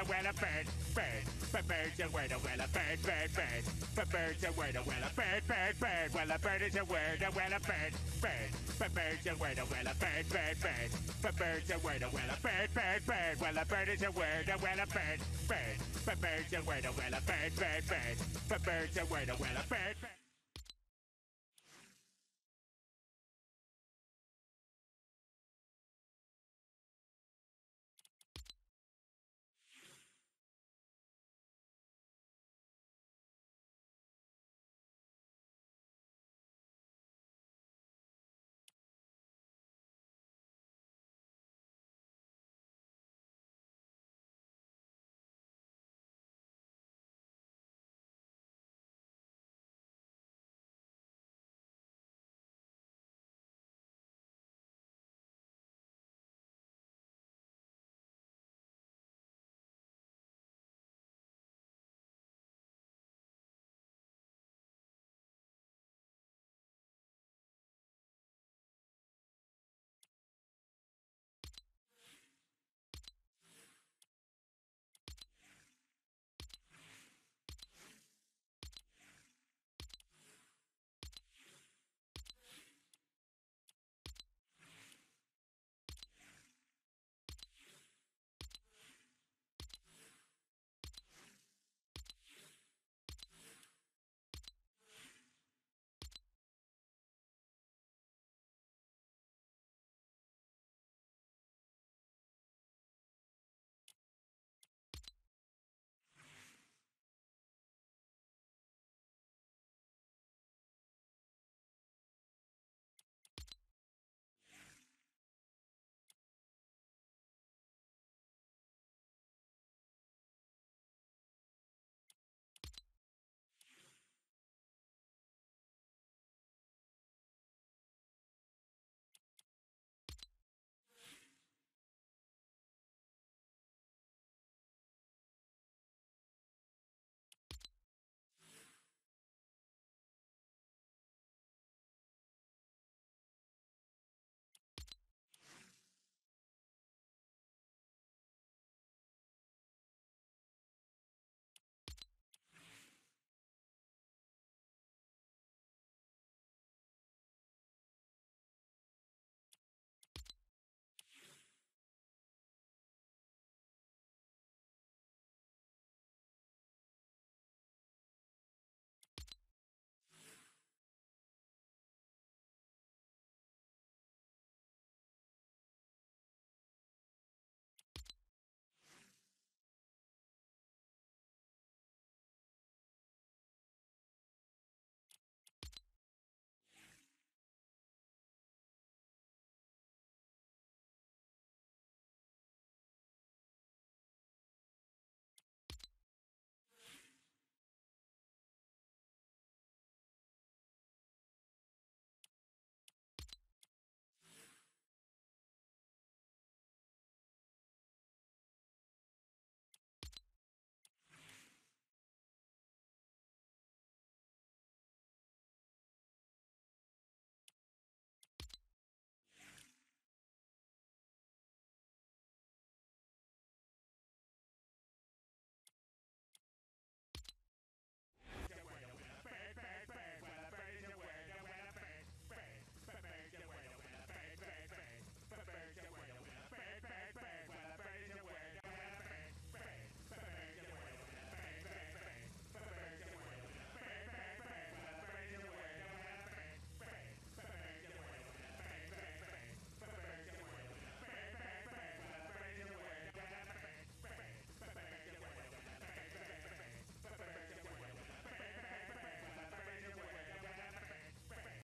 a well a bird, bird. bird, bird's a word, a well a bird, bird, bird. But a word, a well a bird, bird, bird. Well a bird is a word, a well a bird, bird. bird, a word, a well a bird, bird, bird. But a word, a well a bird, bird, bird. Well a bird is a word, a well a bird, bird. bird, a word, a well a bird, bird, bird. But a word, a well a bird, bird.